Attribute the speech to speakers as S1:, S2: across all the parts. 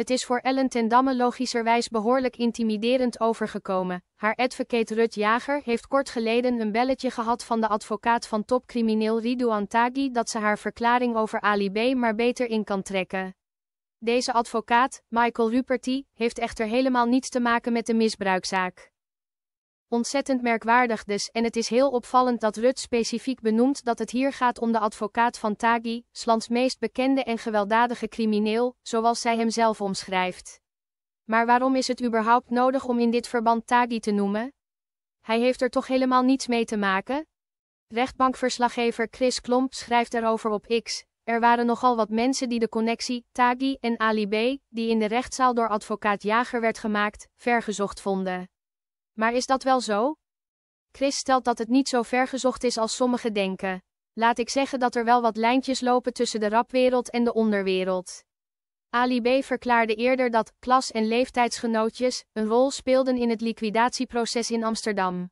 S1: Het is voor Ellen Tendamme logischerwijs behoorlijk intimiderend overgekomen. Haar advocate Rut Jager heeft kort geleden een belletje gehad van de advocaat van topcrimineel Rido Antagi dat ze haar verklaring over Ali B. maar beter in kan trekken. Deze advocaat, Michael Ruperty, heeft echter helemaal niets te maken met de misbruikzaak ontzettend merkwaardig dus en het is heel opvallend dat Rut specifiek benoemt dat het hier gaat om de advocaat van Tagi, Slans meest bekende en gewelddadige crimineel, zoals zij hem zelf omschrijft. Maar waarom is het überhaupt nodig om in dit verband Tagi te noemen? Hij heeft er toch helemaal niets mee te maken? Rechtbankverslaggever Chris Klomp schrijft erover op X. Er waren nogal wat mensen die de connectie Tagi en Ali B, die in de rechtszaal door advocaat Jager werd gemaakt, vergezocht vonden. Maar is dat wel zo? Chris stelt dat het niet zo ver gezocht is als sommigen denken. Laat ik zeggen dat er wel wat lijntjes lopen tussen de rapwereld en de onderwereld. Ali B. verklaarde eerder dat klas- en leeftijdsgenootjes een rol speelden in het liquidatieproces in Amsterdam.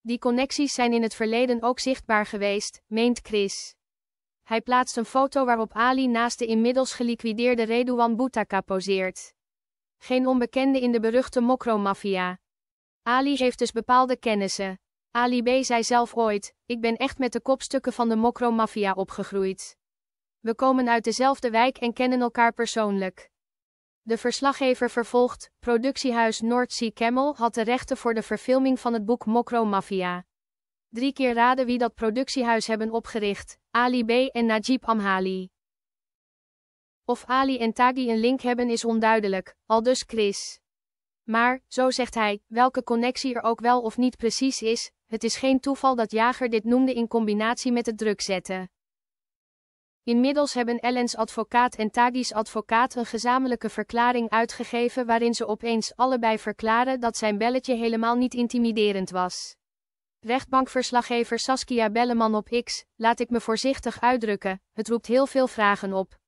S1: Die connecties zijn in het verleden ook zichtbaar geweest, meent Chris. Hij plaatst een foto waarop Ali naast de inmiddels geliquideerde Redouan Boutaka poseert. Geen onbekende in de beruchte mokromafia. Ali heeft dus bepaalde kennissen. Ali B. zei zelf ooit, ik ben echt met de kopstukken van de mokromafia opgegroeid. We komen uit dezelfde wijk en kennen elkaar persoonlijk. De verslaggever vervolgt, productiehuis North Sea Camel had de rechten voor de verfilming van het boek Mokro Mafia. Drie keer raden wie dat productiehuis hebben opgericht, Ali B. en Najib Amhali. Of Ali en Taghi een link hebben is onduidelijk, aldus Chris. Maar, zo zegt hij, welke connectie er ook wel of niet precies is, het is geen toeval dat Jager dit noemde in combinatie met het druk zetten. Inmiddels hebben Ellens advocaat en Taghi's advocaat een gezamenlijke verklaring uitgegeven waarin ze opeens allebei verklaren dat zijn belletje helemaal niet intimiderend was. Rechtbankverslaggever Saskia Belleman op X, laat ik me voorzichtig uitdrukken, het roept heel veel vragen op,